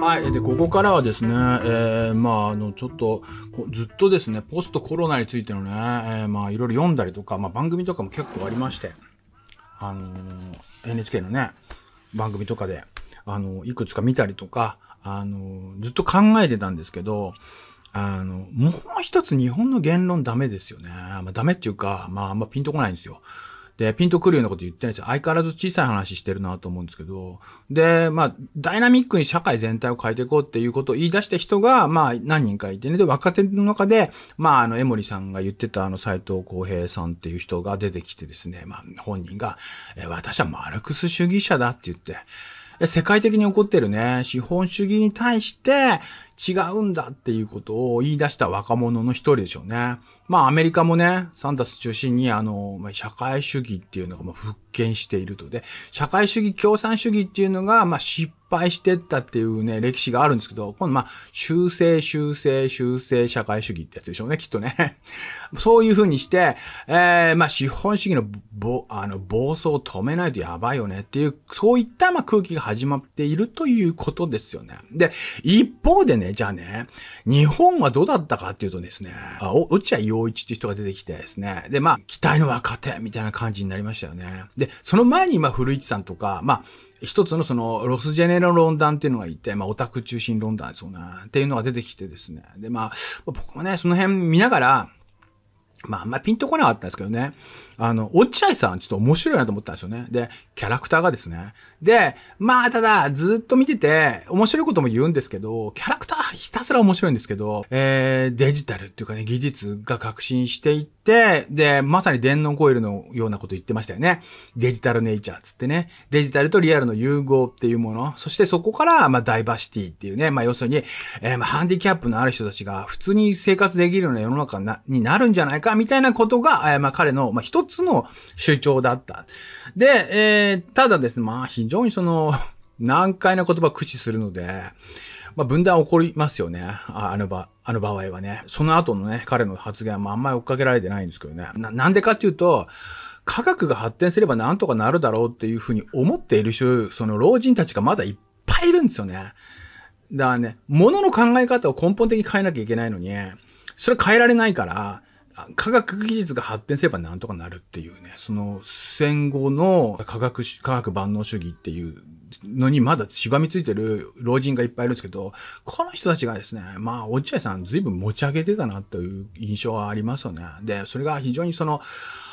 はい。で、ここからはですね、えー、まあ、あの、ちょっと、ずっとですね、ポストコロナについてのね、えー、まあ、いろいろ読んだりとか、まあ、番組とかも結構ありまして、あのー、NHK のね、番組とかで、あのー、いくつか見たりとか、あのー、ずっと考えてたんですけど、あの、もう一つ日本の言論ダメですよね。まあ、ダメっていうか、まあ、あんまピンとこないんですよ。で、ピンとくるようなこと言ってないですよ。相変わらず小さい話してるなと思うんですけど。で、まあ、ダイナミックに社会全体を変えていこうっていうことを言い出した人が、まあ、何人かいてね。で、若手の中で、まあ、あの、江森さんが言ってた、あの、斎藤浩平さんっていう人が出てきてですね、まあ、本人が、え私はマルクス主義者だって言って、や、世界的に起こってるね、資本主義に対して違うんだっていうことを言い出した若者の一人でしょうね。まあ、アメリカもね、サンダース中心にあの、社会主義っていうのがもう復見していると。で、社会主義、共産主義っていうのが、まあ、失敗してったっていうね、歴史があるんですけど、このまあ、修正、修正、修正、社会主義ってやつでしょうね、きっとね。そういうふうにして、えー、まあ、資本主義の暴、あの、暴走を止めないとやばいよねっていう、そういった、まあ、空気が始まっているということですよね。で、一方でね、じゃあね、日本はどうだったかっていうとですね、落合陽一っていう人が出てきてですね、で、まあ、期待の若手みたいな感じになりましたよね。で、その前に今、古市さんとか、まあ、一つのそのロスジェネラル論壇っていうのがいて、まあオタク中心論壇そうな、っていうのが出てきてですね。で、まあ僕もね、その辺見ながら、まああんまりピンとこなかったですけどね。あの、落合さん、ちょっと面白いなと思ったんですよね。で、キャラクターがですね。で、まあ、ただ、ずっと見てて、面白いことも言うんですけど、キャラクターひたすら面白いんですけど、えー、デジタルっていうかね、技術が革新していって、で、まさに電脳コイルのようなこと言ってましたよね。デジタルネイチャーつってね、デジタルとリアルの融合っていうもの、そしてそこから、まあ、ダイバーシティっていうね、まあ、要するに、えー、まあ、ハンディキャップのある人たちが普通に生活できるような世の中になるんじゃないか、みたいなことが、えー、まあ、彼の、まあ、一つつの主張だった。で、えー、ただですね、まあ非常にその、難解な言葉を駆使するので、まあ、分断起こりますよね。ああの場、あの場合はね。その後のね、彼の発言はあんまり追っかけられてないんですけどね。な、なんでかっていうと、科学が発展すればなんとかなるだろうっていうふうに思っている種、その老人たちがまだいっぱいいるんですよね。だからね、物の考え方を根本的に変えなきゃいけないのに、それ変えられないから、科学技術が発展すればなんとかなるっていうね、その戦後の科学、科学万能主義っていうのにまだしがみついてる老人がいっぱいいるんですけど、この人たちがですね、まあ、落合さん随分持ち上げてたなという印象はありますよね。で、それが非常にその、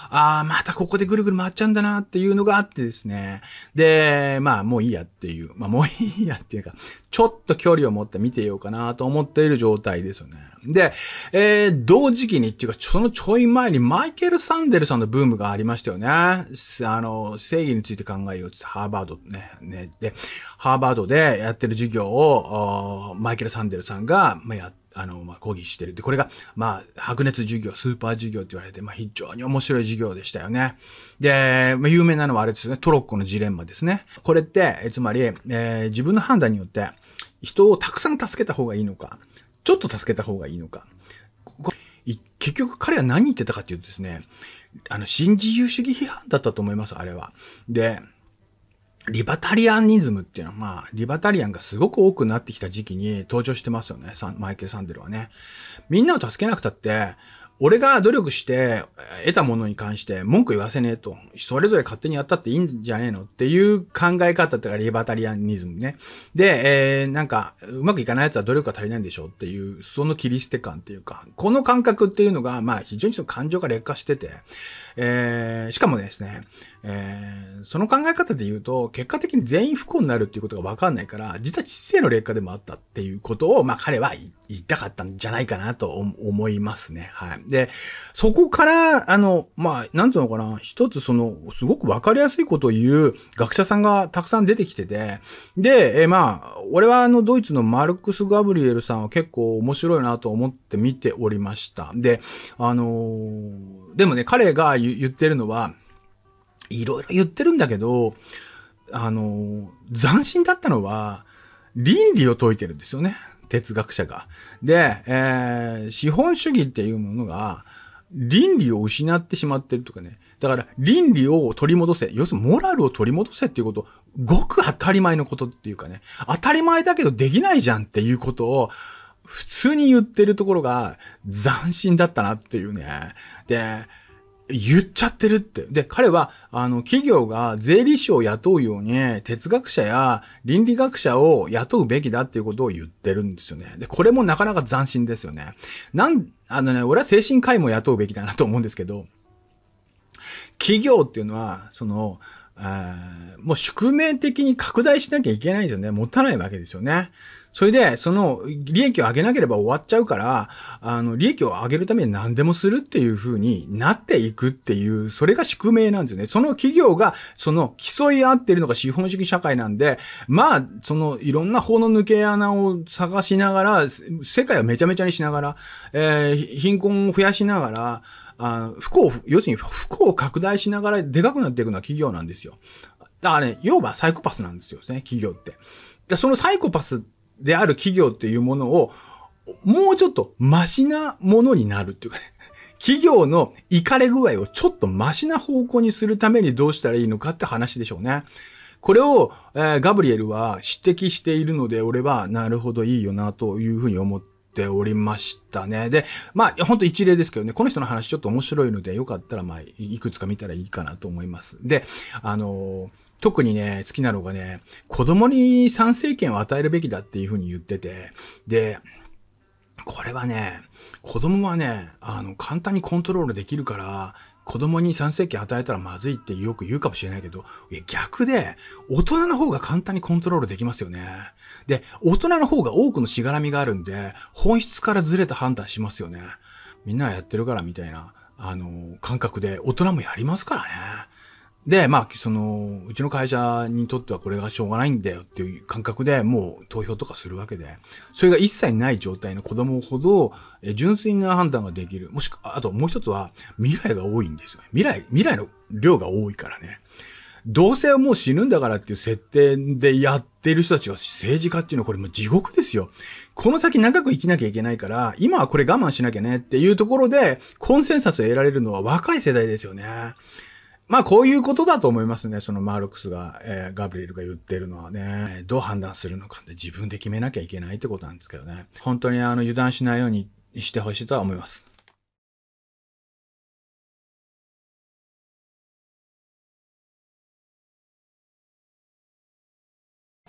ああ、またここでぐるぐる回っちゃうんだなっていうのがあってですね。で、まあもういいやっていう、まあもういいやっていうか、ちょっと距離を持って見てようかなと思っている状態ですよね。で、えー、同時期にっていうか、そのちょい前にマイケル・サンデルさんのブームがありましたよね。あの、正義について考えようってハーバードね、ね、で、ハーバードでやってる授業を、マイケル・サンデルさんがやって、あの、まあ、講義してる。で、これが、まあ、白熱授業、スーパー授業って言われて、まあ、非常に面白い授業でしたよね。で、まあ、有名なのはあれですよね、トロッコのジレンマですね。これって、えつまり、えー、自分の判断によって、人をたくさん助けた方がいいのか、ちょっと助けた方がいいのか。結局彼は何言ってたかっていうとですね、あの、新自由主義批判だったと思います、あれは。で、リバタリアニズムっていうのは、まあ、リバタリアンがすごく多くなってきた時期に登場してますよね、マイケル・サンデルはね。みんなを助けなくたって、俺が努力して得たものに関して文句言わせねえと、それぞれ勝手にやったっていいんじゃねえのっていう考え方とかリバタリアニズムね。で、えー、なんか、うまくいかない奴は努力が足りないんでしょっていう、その切り捨て感っていうか、この感覚っていうのが、まあ非常にその感情が劣化してて、えー、しかもですね、えー、その考え方で言うと、結果的に全員不幸になるっていうことがわかんないから、実は知性の劣化でもあったっていうことを、まあ彼は言いたかったんじゃないかなと思いますね。はい。で、そこから、あの、まあ、なんつうのかな、一つその、すごく分かりやすいことを言う学者さんがたくさん出てきてて、で、えー、まあ、俺はあの、ドイツのマルクス・ガブリエルさんは結構面白いなと思って見ておりました。で、あのーでもね、彼が言ってるのは、いろいろ言ってるんだけど、あの、斬新だったのは、倫理を説いてるんですよね。哲学者が。で、えー、資本主義っていうものが、倫理を失ってしまってるとかね。だから、倫理を取り戻せ。要するに、モラルを取り戻せっていうこと、ごく当たり前のことっていうかね。当たり前だけどできないじゃんっていうことを、普通に言ってるところが斬新だったなっていうね。で、言っちゃってるって。で、彼は、あの、企業が税理士を雇うように、哲学者や倫理学者を雇うべきだっていうことを言ってるんですよね。で、これもなかなか斬新ですよね。なん、あのね、俺は精神科医も雇うべきだなと思うんですけど、企業っていうのは、その、あもう宿命的に拡大しなきゃいけないんですよね。持たないわけですよね。それで、その利益を上げなければ終わっちゃうから、あの、利益を上げるために何でもするっていう風になっていくっていう、それが宿命なんですよね。その企業が、その競い合ってるのが資本主義社会なんで、まあ、そのいろんな法の抜け穴を探しながら、世界をめちゃめちゃにしながら、えー、貧困を増やしながら、あ不幸要するに不幸を拡大しながらでかくなっていくのは企業なんですよ。だからね、要はサイコパスなんですよね、企業って。だそのサイコパスである企業っていうものを、もうちょっとマシなものになるっていうかね、企業の怒れ具合をちょっとマシな方向にするためにどうしたらいいのかって話でしょうね。これを、えー、ガブリエルは指摘しているので、俺はなるほどいいよなというふうに思ってておりましたね。で、まあ、ほんと一例ですけどね、この人の話ちょっと面白いので、よかったら、まあ、いくつか見たらいいかなと思います。で、あの特にね、好きなのがね、子供に参政権を与えるべきだっていうふうに言ってて、で、これはね、子供はね、あの、簡単にコントロールできるから、子供に3世紀与えたらまずいってよく言うかもしれないけど、いや逆で、大人の方が簡単にコントロールできますよね。で、大人の方が多くのしがらみがあるんで、本質からずれた判断しますよね。みんなやってるからみたいな、あの、感覚で大人もやりますからね。で、まあ、その、うちの会社にとってはこれがしょうがないんだよっていう感覚でもう投票とかするわけで、それが一切ない状態の子供ほど、え純粋な判断ができる。もしくは、あともう一つは、未来が多いんですよね。未来、未来の量が多いからね。どうせもう死ぬんだからっていう設定でやってる人たちが政治家っていうのはこれもう地獄ですよ。この先長く生きなきゃいけないから、今はこれ我慢しなきゃねっていうところで、コンセンサスを得られるのは若い世代ですよね。まあこういうことだと思いますね。そのマルクスが、えー、ガブリエルが言ってるのはね、どう判断するのかって自分で決めなきゃいけないってことなんですけどね。本当にあの油断しないようにしてほしいとは思います。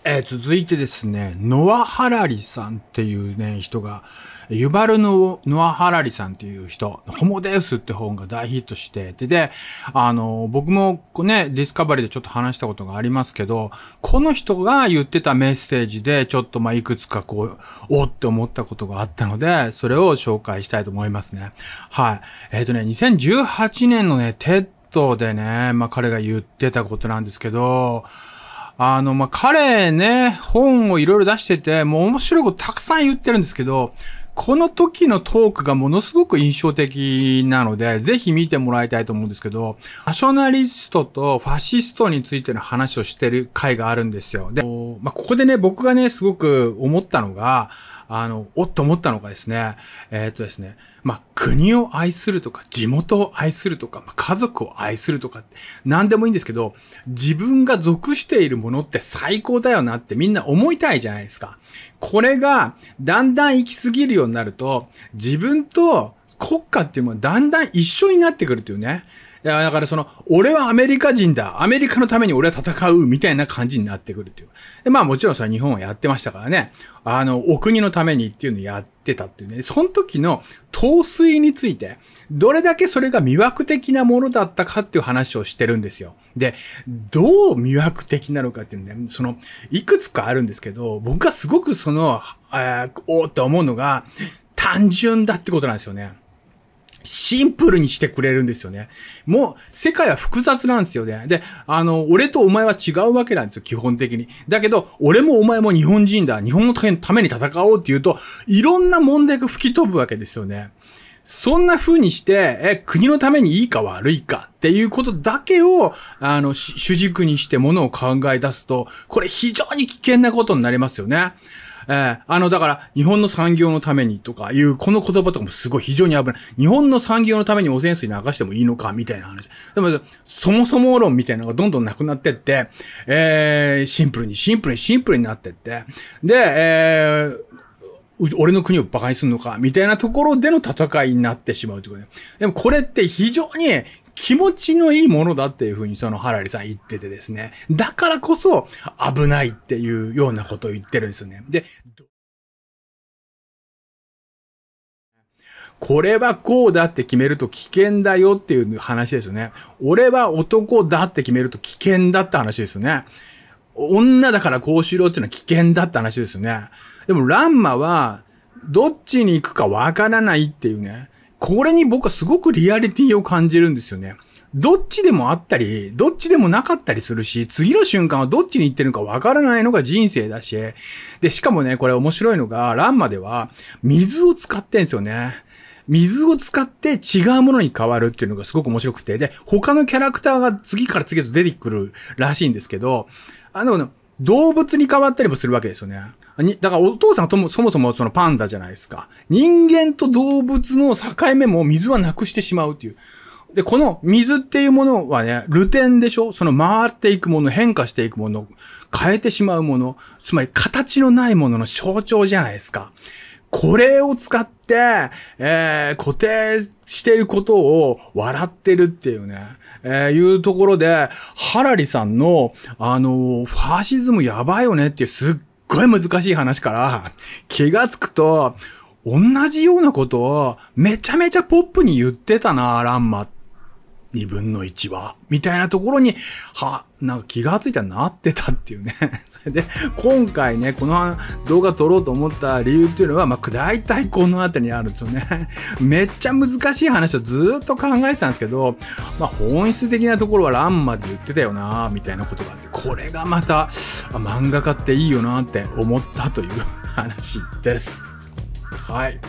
えー、続いてですね、ノア・ハラリさんっていうね、人が、ユバルのノア・ハラリさんっていう人、ホモデウスって本が大ヒットしてで、あの、僕もね、ディスカバリーでちょっと話したことがありますけど、この人が言ってたメッセージで、ちょっとまあ、いくつかこう、おって思ったことがあったので、それを紹介したいと思いますね。はい。えっ、ー、とね、2018年のね、テッドでね、まあ、彼が言ってたことなんですけど、あの、まあ、彼ね、本をいろいろ出してて、もう面白いことたくさん言ってるんですけど、この時のトークがものすごく印象的なので、ぜひ見てもらいたいと思うんですけど、ナショナリストとファシストについての話をしてる回があるんですよ。で、まあ、ここでね、僕がね、すごく思ったのが、あの、おっと思ったのがですね、えー、っとですね、まあ、国を愛するとか、地元を愛するとか、まあ、家族を愛するとか、何でもいいんですけど、自分が属しているものって最高だよなってみんな思いたいじゃないですか。これが、だんだん行き過ぎるようになると、自分と国家っていうものはだんだん一緒になってくるというね。いや、だからその、俺はアメリカ人だ。アメリカのために俺は戦う。みたいな感じになってくるっていう。で、まあもちろんそれは日本はやってましたからね。あの、お国のためにっていうのをやってたっていうね。その時の陶酔について、どれだけそれが魅惑的なものだったかっていう話をしてるんですよ。で、どう魅惑的なのかっていうね、その、いくつかあるんですけど、僕がすごくその、えー、おーって思うのが、単純だってことなんですよね。シンプルにしてくれるんですよね。もう、世界は複雑なんですよね。で、あの、俺とお前は違うわけなんですよ、基本的に。だけど、俺もお前も日本人だ。日本のために戦おうっていうと、いろんな問題が吹き飛ぶわけですよね。そんな風にして、え、国のためにいいか悪いかっていうことだけを、あの、主軸にしてものを考え出すと、これ非常に危険なことになりますよね。えー、あの、だから、日本の産業のためにとかいう、この言葉とかもすごい非常に危ない。日本の産業のために汚染水流してもいいのか、みたいな話。でも、そもそも論みたいなのがどんどんなくなってって、えー、シンプルに、シンプルに、シンプルになってって、で、えー、俺の国を馬鹿にするのか、みたいなところでの戦いになってしまうってことね。でもこれって非常に気持ちのいいものだっていうふうにそのハラリさん言っててですね。だからこそ危ないっていうようなことを言ってるんですよね。で、これはこうだって決めると危険だよっていう話ですよね。俺は男だって決めると危険だって話ですよね。女だからこうしろっていうのは危険だって話ですよね。でもランマは、どっちに行くかわからないっていうね。これに僕はすごくリアリティを感じるんですよね。どっちでもあったり、どっちでもなかったりするし、次の瞬間はどっちに行ってるのかわからないのが人生だし、で、しかもね、これ面白いのが、ランマでは、水を使ってんすよね。水を使って違うものに変わるっていうのがすごく面白くて、で、他のキャラクターが次から次へと出てくるらしいんですけど、あの、動物に変わったりもするわけですよね。に、だからお父さんともそもそもそのパンダじゃないですか。人間と動物の境目も水はなくしてしまうっていう。で、この水っていうものはね、ルテンでしょその回っていくもの、変化していくもの、変えてしまうもの、つまり形のないものの象徴じゃないですか。これを使って、えー、固定してることを笑ってるっていうね、えー、いうところで、ハラリさんの、あのー、ファシズムやばいよねっていうすっごい難しい話から、気がつくと、同じようなことをめちゃめちゃポップに言ってたな、ランマって。2分の1は、みたいなところに、は、なんか気がついたらなってたっていうね。それで、今回ね、この動画撮ろうと思った理由っていうのは、まあ、大体この辺りにあるんですよね。めっちゃ難しい話をずっと考えてたんですけど、まあ、本質的なところはランマで言ってたよなみたいなことがあって、これがまた、漫画家っていいよなって思ったという話です。はい。